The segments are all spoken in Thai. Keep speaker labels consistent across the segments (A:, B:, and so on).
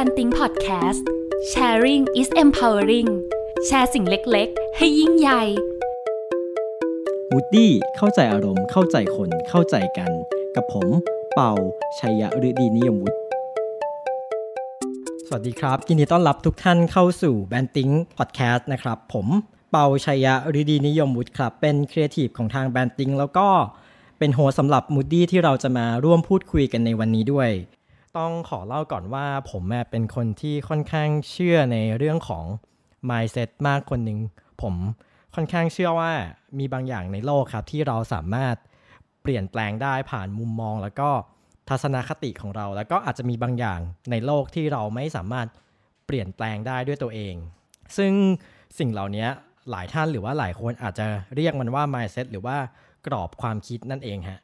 A: แบนติ้งพอดแคสต์ Sharing is empowering แชร์สิ่งเล็ก ๆ ให้ยิ่งใหญ่วูดดี้เข้าใจอารมณ์เข้าใจคนเข้าใจกัน กับผมเป่าชัยยะฤดีนิยมวุฒิสวัสดีครับยินดีต้อนรับทุกท่านเข้าสู่แบนติ้งพอดแคสต์นะครับผมเป่าชัยยะฤดีนิยมวุฒิครับ เป็นครีเอทีฟของทางแบนติ้งแล้วก็เป็นโฮสำหรับมูดดี้ที่เราจะมาร่วมพูดคุยกันในวันนี้ด้วยต้องขอเล่าก่อนว่าผมเป็นคนที่ค่อนข้างเชื่อในเรื่องของ mindset มากคนหนึ่งผมค่อนข้างเชื่อว่ามีบางอย่างในโลกครับที่เราสามารถเปลี่ยนแปลงได้ผ่านมุมมอง แล้วก็ทัศนคติของเราแล้วก็อาจจะมีบางอย่างในโลกที่เราไม่สามารถเปลี่ยนแปลงได้ด้วยตัวเอง ซึ่งสิ่งเหล่านี้หลายท่านหรือว่าหลายคนอาจจะเรียกมันว่า mindset หรือว่ากรอบความคิดนั่นเองฮะ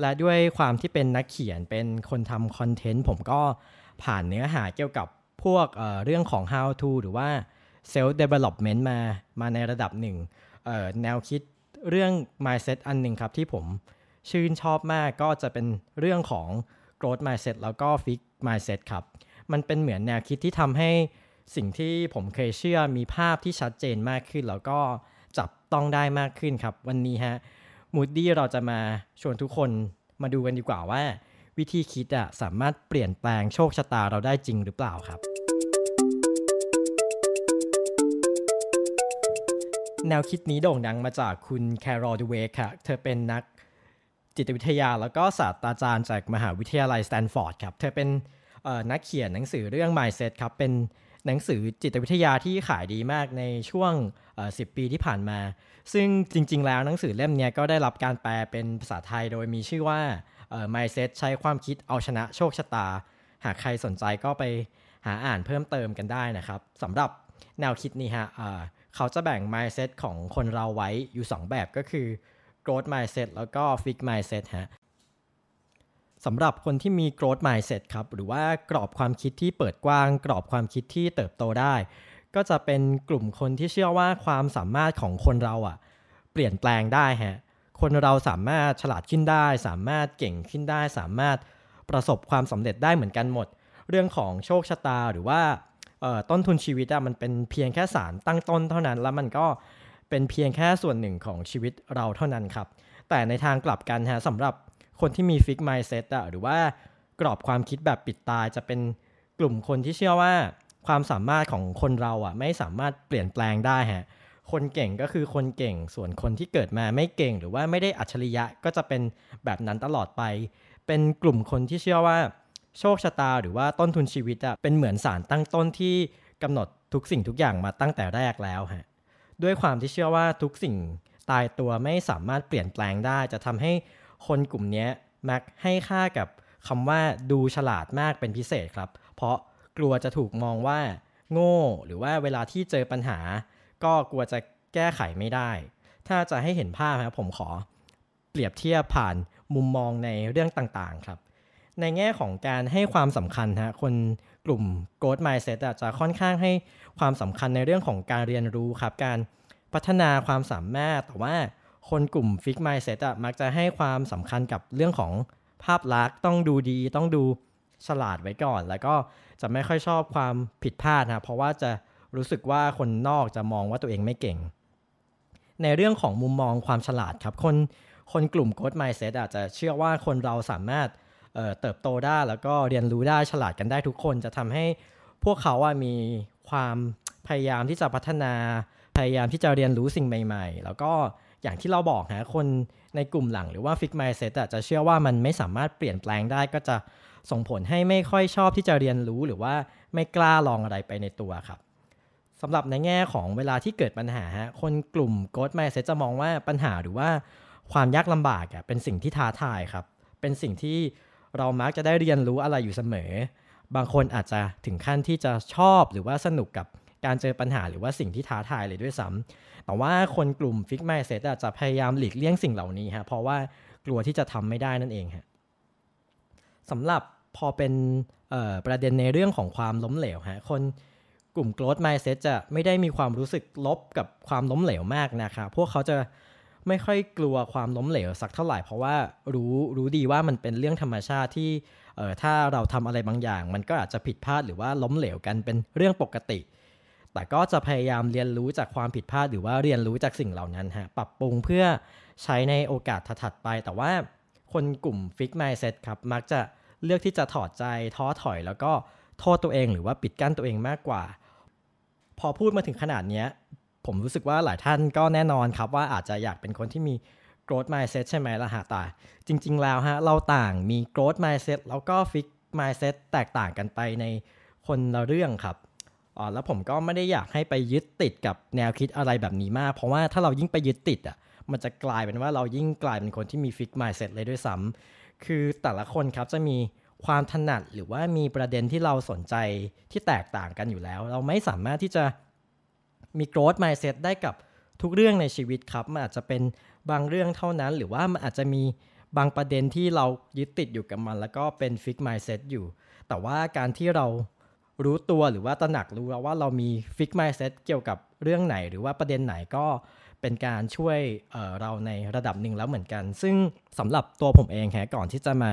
A: และด้วยความที่เป็นนักเขียนเป็นคนทำคอนเทนต์ผมก็ผ่านเนื้อหาเกี่ยวกับพวกเเรื่องของ how to หรือว่า self development มามาในระดับหนึ่ง แนวคิดเรื่อง mindset อันหนึ่งครับที่ผมชื่นชอบมากก็จะเป็นเรื่องของ growth mindset แล้วก็ fix mindset ครับ มันเป็นเหมือนแนวคิดที่ทำให้สิ่งที่ผมเคยเชื่อมีภาพที่ชัดเจนมากขึ้น แล้วก็จับต้องได้มากขึ้นครับ วันนี้ฮะมูดดี้เราจะมาชวนทุกคนมาดูกันดีกว่าว่า วิธีคิดอะสามารถเปลี่ยนแปลงโชคชะตาเราได้จริงหรือเปล่าครับ แนวคิดนี้โด่งดังมาจากคุณแคโรลดเวกค่ะ เธอเป็นนักจิตวิทยาแล้วก็ศาสตราจารย์จากมหาวิทยาลัยสแตนฟอร์ดครับ เธอเป็นนักเขียนหนังสือเรื่อง Mindset ครับเป็นหนังสือจิตวิทยาที่ขายดีมากในช่วง 10 ปีที่ผ่านมา ซึ่งจริงๆ แล้วหนังสือเล่มนี้ก็ได้รับการแปลเป็นภาษาไทยโดยมีชื่อว่า mindset ใช้ความคิดเอาชนะโชคชะตา หากใครสนใจก็ไปหาอ่านเพิ่มเติมกันได้นะครับสำหรับแนวคิดนี้ฮะเขาจะแบ่ง mindset ของคนเราไว้อยู่ 2 แบบก็คือ growth mindset แล้วก็ fixed mindset ฮะสำหรับคนที่มี growth mindset ครับ หรือว่ากรอบความคิดที่เปิดกว้างกรอบความคิดที่เติบโตได้ ก็จะเป็นกลุ่มคนที่เชื่อว่าความสามารถของคนเราอะ่ะเปลี่ยนแปลงได้ฮะคนเราสามารถฉลาดขึ้นได้ สามารถเก่งขึ้นได้ สามารถประสบความสำเร็จได้เหมือนกันหมด เรื่องของโชคชะตา หรือว่าต้นทุนชีวิตอะมันเป็นเพียงแค่สารตั้งต้นเท่านั้น แล้วมันก็เป็นเพียงแค่ส่วนหนึ่งของชีวิตเราเท่านั้นครับ แต่ในทางกลับกันฮะสำหรับคนที่มีฟิกไมซ์เซตอะหรือว่ากรอบความคิดแบบปิดตาจะเป็นกลุ่มคนที่เชื่อว่าความสามารถของคนเราอะไม่สามารถเปลี่ยนแปลงได้ฮะคนเก่งก็คือคนเก่ง ส่วนคนที่เกิดมาไม่เก่งหรือว่าไม่ได้อัจฉริยะก็จะเป็นแบบนั้นตลอดไป เป็นกลุ่มคนที่เชื่อว่าโชคชะตา หรือว่าต้นทุนชีวิตอะเป็นเหมือนสารตั้งต้นที่กำหนดทุกสิ่งทุกอย่างมาตั้งแต่แรกแล้วฮะด้วยความที่เชื่อว่าทุกสิ่งตายตัวไม่สามารถเปลี่ยนแปลงได้จะทำให้คนกลุ่มนี้มักให้ค่ากับคำว่าดูฉลาดมากเป็นพิเศษครับ เพราะกลัวจะถูกมองว่า โง่ หรือว่าเวลาที่เจอปัญหา ก็กลัวจะแก้ไขไม่ได้ ถ้าจะให้เห็นภาพครับผมขอ เปรียบเทียบผ่านมุมมองในเรื่องต่างๆครับ ในแง่ของการให้ความสำคัญฮะคนกลุ่ม growth mindset จะค่อนข้างให้ความสำคัญในเรื่องของการเรียนรู้ครับ การพัฒนาความสามารถแต่ว่าคนกลุ่มฟิกไมเซตอะมักจะให้ความสำคัญกับเรื่องของภาพลักษณ์ต้องดูดีต้องดูฉลาดไว้ก่อน แล้วก็จะไม่ค่อยชอบความผิดพลาดนะเพราะว่าจะรู้สึกว่าคนนอกจะมองว่าตัวเองไม่เก่ง ในเรื่องของมุมมองความฉลาดครับ คนคนกลุ่มโค้ดไมเซตอาจจะเชื่อว่าคนเราสามารถเเติบโตได้แล้วก็เรียนรู้ได้ฉลาดกันได้ทุกคนจะทำให้พวกเขาว่ามีความพยายามที่จะพัฒนาพยายามที่จะเรียนรู้สิ่งใหม่ๆแล้วก็อย่างที่เราบอกฮะคนในกลุ่มหลังหรือว่าฟิกไมเซตจะเชื่อว่ามันไม่สามารถเปลี่ยนแปลงได้ ก็จะส่งผลให้ไม่ค่อยชอบที่จะเรียนรู้หรือว่าไม่กล้าลองอะไรไปในตัวครับสำหรับในแง่ของเวลาที่เกิดปัญหาฮะคนกลุ่มโกดไมเซตจะมองว่าปัญหาหรือว่าความยากลำบากเป็นสิ่งที่ท้าทายครับเป็นสิ่งที่เรามักจะได้เรียนรู้อะไรอยู่เสมอ บางคนอาจจะถึงขั้นที่จะชอบหรือว่าสนุกกับการเจอปัญหาหรือว่าสิ่งที่ท้าทายเลยด้วยซ้ำแต่ว่าคนกลุ่มฟิกไมเซตจะพยายามหลีกเลี่ยงสิ่งเหล่านี้ฮะเพราะว่ากลัวที่จะทำไม่ได้นั่นเองฮะสำหรับพอเป็นประเด็นในเรื่องของความล้มเหลวฮะคนกลุ่มโกลด์ไมซ n d จะไม่ได้มีความรู้สึกลบกับความล้มเหลวมากนะครับพวกเขาจะไม่ค่อยกลัวความล้มเหลวสักเท่าไหร่เพราะว่ารู้รู้ดีว่ามันเป็นเรื่องธรรมชาติที่ถ้าเราทำอะไรบางอย่าง มันก็อาจจะผิดพลาดหรือว่าล้มเหลวกันเป็นเรื่องปกติแต่ก็จะพยายามเรียนรู้จากความผิดพลาดหรือว่าเรียนรู้จากสิ่งเหล่านั้นฮะปรับปรุงเพื่อใช้ในโอกาสถัดไป แต่ว่าคนกลุ่มฟิกไมซ์เซ็ตครับ มักจะเลือกที่จะถอดใจท้อถอย แล้วก็โทษตัวเอง หรือว่าปิดกั้นตัวเองมากกว่า พอพูดมาถึงขนาดนี้ ผมรู้สึกว่าหลายท่านก็แน่นอนครับ ว่าอาจจะอยากเป็นคนที่มี growth mindset ใช่ไหมล่ะฮะแต่จริง ๆแล้วฮะเราต่างมี growth mindset แล้วก็ fix mindset แตกต่างกันไปในคนละเรื่องครับอ๋อแล้วผมก็ไม่ได้อยากให้ไปยึดติดกับแนวคิดอะไรแบบนี้มาก เพราะว่าถ้าเรายิ่งไปยึดติดอ่ะ มันจะกลายเป็นว่าเรายิ่งกลายเป็นคนที่มีฟิกมายเซ็ตเลยด้วยซ้ำ คือแต่ละคนครับจะมีความถนัดหรือว่ามีประเด็นที่เราสนใจที่แตกต่างกันอยู่แล้ว เราไม่สามารถที่จะมีโกรธมายเซ็ตได้กับทุกเรื่องในชีวิตครับ มันอาจจะเป็นบางเรื่องเท่านั้น หรือว่ามันอาจจะมีบางประเด็นที่เรายึดติดอยู่กับมัน แล้วก็เป็นฟิกมายเซ็ตอยู่ แต่ว่าการที่เรารู้ตัวหรือว่าตระหนักรู้แล้วว่าเรามีฟิกไมซ์เซตเกี่ยวกับเรื่องไหนหรือว่าประเด็นไหนก็เป็นการช่วยเเราในระดับหนึ่งแล้วเหมือนกัน ซึ่งสำหรับตัวผมเองแฮะก่อนที่จะมา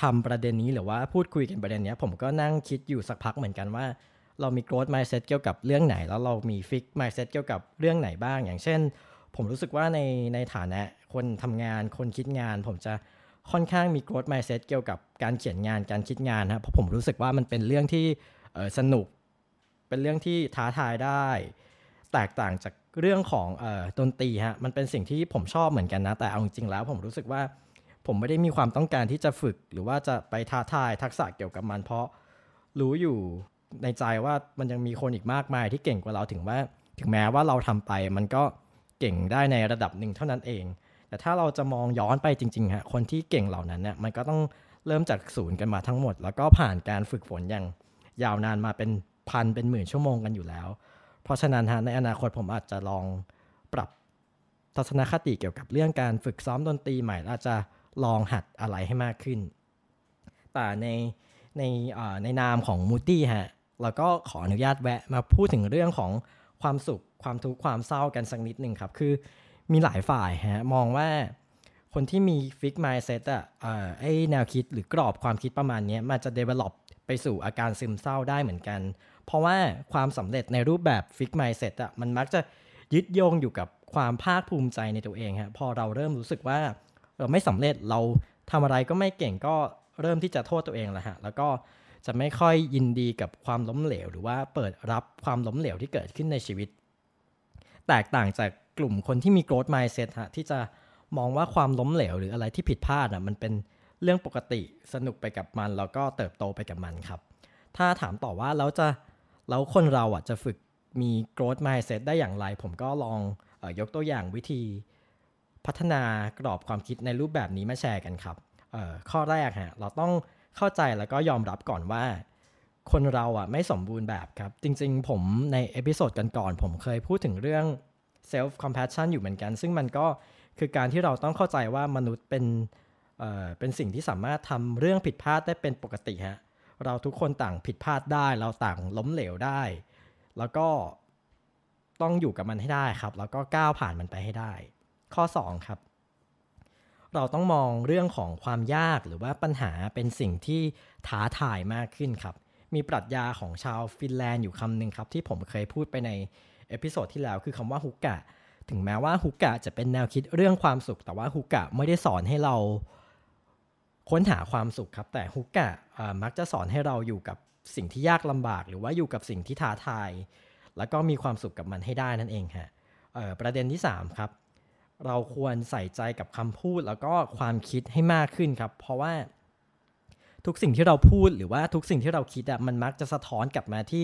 A: ทำประเด็นนี้หรือว่าพูดคุยกันประเด็นนี้ผมก็นั่งคิดอยู่สักพักเหมือนกันว่า เรามีโกรธไมซ์เซตเกี่ยวกับเรื่องไหน แล้วเรามีฟิกไมซ์เซตเกี่ยวกับเรื่องไหนบ้าง อย่างเช่น ผมรู้สึกว่าในในฐานะคนทำงานคนคิดงาน ผมจะค่อนข้างมีโกรธไมซ์เซตเกี่ยวกับการเขียนงานการคิดงานนะเพราะผมรู้สึกว่ามันเป็นเรื่องที่สนุกเป็นเรื่องที่ท้าทายได้ แตกต่างจากเรื่องของดนตรีฮะมันเป็นสิ่งที่ผมชอบเหมือนกันนะ แต่เอาจริงๆแล้ว ผมรู้สึกว่าผมไม่ได้มีความต้องการที่จะฝึก หรือว่าจะไปท้าทายทักษะเกี่ยวกับมัน เพราะรู้อยู่ในใจว่ามันยังมีคนอีกมากมายที่เก่งกว่าเราถึงว่าถึงแม้ว่าเราทำไปมันก็เก่งได้ในระดับหนึ่งเท่านั้นเอง แต่ถ้าเราจะมองย้อนไปจริงๆฮะคนที่เก่งเหล่านั้นเนี่ยมันก็ต้องเริ่มจากศูนย์กันมาทั้งหมด แล้วก็ผ่านการฝึกฝนอย่างยาวนานมาเป็นพันเป็นหมื่นชั่วโมงกันอยู่แล้ว เพราะฉะนั้นในอนาคตผมอาจจะลองปรับทัศนคติเกี่ยวกับเรื่องการฝึกซ้อมดนตรีใหม่อาจจะลองหัดอะไรให้มากขึ้น แต่ในในในนามของมูตี้ฮะเราก็ขออนุญาตแวะมาพูดถึงเรื่องของความสุขความทุกข์ความเศร้ากันสักนิดหนึ่งครับ คือมีหลายฝ่ายฮะมองว่าคนที่มีฟิกไมซ์เซตอะไอแนวคิดหรือกรอบความคิดประมาณนี้มันจะ develop ไปสู่อาการซึมเศร้าได้เหมือนกัน เพราะว่าความสำเร็จในรูปแบบฟิกไมเซ็ตอ่ะมันมักจะยึดโยงอยู่กับความภาคภูมิใจในตัวเองฮะพอเราเริ่มรู้สึกว่าเราไม่สำเร็จเราทำอะไรก็ไม่เก่งก็เริ่มที่จะโทษตัวเองแหละฮะแล้วก็จะไม่ค่อยยินดีกับความล้มเหลว หรือว่าเปิดรับความล้มเหลวที่เกิดขึ้นในชีวิต แตกต่างจากกลุ่มคนที่มีโกรธไม m ์เซ s ฮะที่จะมองว่าความล้มเหลวหรืออะไรที่ผิดพลาดอ่ะมันเป็นเรื่องปกติสนุกไปกับมัน แล้วก็เติบโตไปกับมันครับ ถ้าถามต่อว่าเราจะแล้วคนเราอ่ะจะฝึกมี growth mindset ได้อย่างไร ผมก็ลองออยกตัวอย่างวิธีพัฒนากรอบความคิดในรูปแบบนี้มาแชร์กันครับข้อแรกฮะเราต้องเข้าใจแล้วก็ยอมรับก่อนว่า คนเราอ่ะไม่สมบูรณ์แบบครับ จริงๆ ผมในเอพิโซดกันก่อนผมเคยพูดถึงเรื่อง self compassion อยู่เหมือนกัน ซึ่งมันก็คือการที่เราต้องเข้าใจว่ามนุษย์เป็นเป็นสิ่งที่สามารถทำเรื่องผิดพลาดได้เป็นปกติฮะ เราทุกคนต่างผิดพลาดได้ เราต่างล้มเหลวได้ แล้วก็ต้องอยู่กับมันให้ได้ครับ แล้วก็ก้าวผ่านมันไปให้ได้ ข้อ 2 ครับ เราต้องมองเรื่องของความยาก หรือว่าปัญหาเป็นสิ่งที่ท้าทายมากขึ้นครับ มีปรัชญาของชาวฟินแลนด์อยู่คำหนึ่งครับ ที่ผมเคยพูดไปในเอพิโซดที่แล้วคือคำว่าฮุกกะ ถึงแม้ว่าฮุกกะจะเป็นแนวคิดเรื่องความสุข แต่ว่าฮุกกะไม่ได้สอนให้เราค้นหาความสุขครับ แต่ฮุกกะมักจะสอนให้เราอยู่กับสิ่งที่ยากลำบาก หรือว่าอยู่กับสิ่งที่ท้าทาย แล้วก็มีความสุขกับมันให้ได้นั่นเองฮะประเด็นที่3ครับเราควรใส่ใจกับคำพูดแล้วก็ความคิดให้มากขึ้นครับเพราะว่าทุกสิ่งที่เราพูดหรือว่าทุกสิ่งที่เราคิดอะมันมักจะสะท้อนกลับมาที่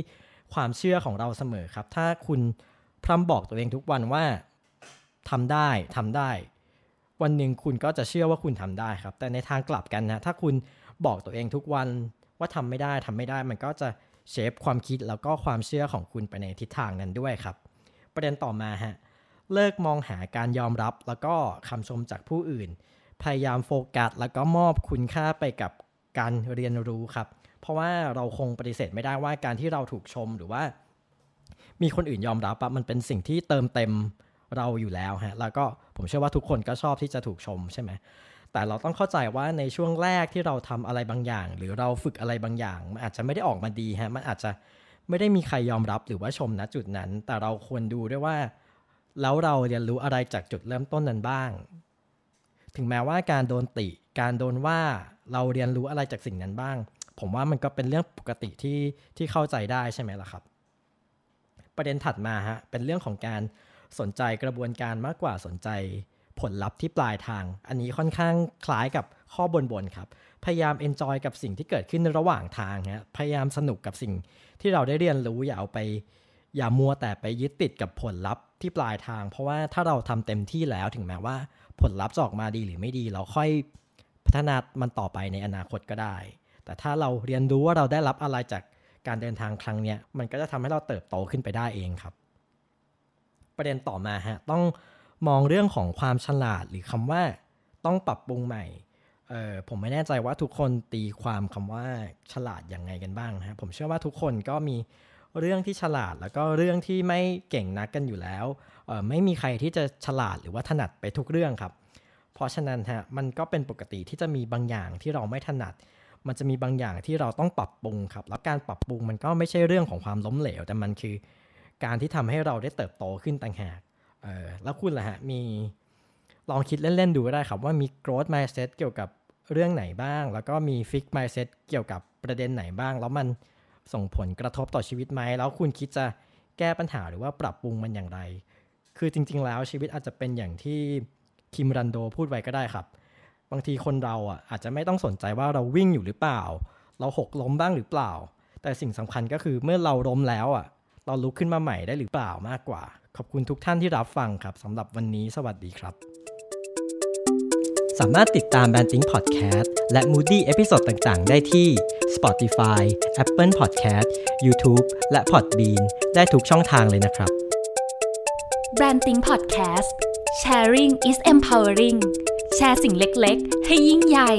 A: ความเชื่อของเราเสมอครับ ถ้าคุณพร่ำบอกตัวเองทุกวันว่าทำได้ทำได้วันหนึ่งคุณก็จะเชื่อว่าคุณทำได้ครับ แต่ในทางกลับกันนะถ้าคุณบอกตัวเองทุกวันว่าทำไม่ได้ทำไม่ได้มันก็จะเชฟความคิดแล้วก็ความเชื่อของคุณไปในทิศทางนั้นด้วยครับ ประเด็นต่อมาฮะเลิกมองหาการยอมรับแล้วก็คำชมจากผู้อื่น พยายามโฟกัสแล้วก็มอบคุณค่าไปกับการเรียนรู้ครับ เพราะว่าเราคงปฏิเสธไม่ได้ว่าการที่เราถูกชมหรือว่า มีคนอื่นยอมรับะมันเป็นสิ่งที่เติมเต็มเราอยู่แล้วฮะแล้ว ก็ผมเชื่อว่าทุกคนก็ชอบที่จะถูกชมใช่ไหมแต่เราต้องเข้าใจว่าในช่วงแรกที่เราทำอะไรบางอย่าง หรือเราฝึกอะไรบางอย่าง มันอาจจะไม่ได้ออกมาดีฮะมันอาจจะไม่ได้มีใครยอมรับหรือว่าชมณจุดนั้น แต่เราควรดูด้วยว่า แล้วเราเรียนรู้อะไรจากจุดเริ่มต้นนั้นบ้าง ถึงแม้ว่าการโดนติการโดนว่าเราเรียนรู้อะไรจากสิ่งนั้นบ้าง ผมว่ามันก็เป็นเรื่องปกติที่ที่เข้าใจได้ใช่ไหมล่ะครับ ประเด็นถัดมาฮะเป็นเรื่องของการสนใจกระบวนการมากกว่าสนใจผลลัพธ์ที่ปลายทาง อันนี้ค่อนข้างคล้ายกับข้อบนบนครับ พยายามเอนจอยกับสิ่งที่เกิดขึ้นระหว่างทางนะพยายามสนุกกับสิ่งที่เราได้เรียนรู้อย่าเอาไป อย่ามัวแต่ไปยึดติดกับผลลัพธ์ที่ปลายทาง เพราะว่าถ้าเราทำเต็มที่แล้วถึงแม้ว่าผลลัพธ์จะออกมาดีหรือไม่ดีเราค่อยพัฒนามันต่อไปในอนาคตก็ได้ แต่ถ้าเราเรียนรู้ว่าเราได้รับอะไรจากการเดินทางครั้งนี้มันก็จะทำให้เราเติบโตขึ้นไปได้เองครับประเด็นต่อมาฮะต้องมองเรื่องของความฉลาดหรือคำว่าต้องปรับปรุงใหม่เออผมไม่แน่ใจว่าทุกคนตีความคำว่าฉลาดยังไงกันบ้างฮะผมเชื่อว่าทุกคนก็มีเรื่องที่ฉลาด แล้วก็เรื่องที่ไม่เก่งนักกันอยู่แล้วไม่มีใครที่จะฉลาดหรือว่าถนัดไปทุกเรื่องครับ เพราะฉะนั้นฮะมันก็เป็นปกติที่จะมีบางอย่างที่เราไม่ถนัด มันจะมีบางอย่างที่เราต้องปรับปรุงครับแล้วการปรับปรุงมันก็ไม่ใช่เรื่องของความล้มเหลวแต่มันคือการที่ทำให้เราได้เติบโตขึ้นต่างหากเออแล้วคุณล่ะฮะมีลองคิดเล่นๆ ดูก็ได้ครับว่ามี growth mindset เกี่ยวกับเรื่องไหนบ้าง แล้วก็มี fix mindset เกี่ยวกับประเด็นไหนบ้าง แล้วมันส่งผลกระทบต่อชีวิตไหม แล้วคุณคิดจะแก้ปัญหาหรือว่าปรับปรุงมันอย่างไร คือจริงๆ แล้วชีวิตอาจจะเป็นอย่างที่คิมรันโดพูดไว้ก็ได้ครับ บางทีคนเราอ่ะอาจจะไม่ต้องสนใจว่าเราวิ่งอยู่หรือเปล่า เราหกล้มบ้างหรือเปล่า แต่สิ่งสำคัญก็คือเมื่อเราล้มแล้วอ่ะเราลุกขึ้นมาใหม่ได้หรือเปล่ามากกว่า ขอบคุณทุกท่านที่รับฟังครับสำหรับวันนี้สวัสดีครับ สามารถติดตามแบนดิ้งพอดแคสต์และ Moody เอพิโซดต่างๆ ได้ที่ Spotify, Apple Podcast, YouTube และ Podbean ได้ทุกช่องทางเลยนะครับ Branding Podcast Sharing is empowering แชร์สิ่งเล็ก ๆ ให้ยิ่งใหญ่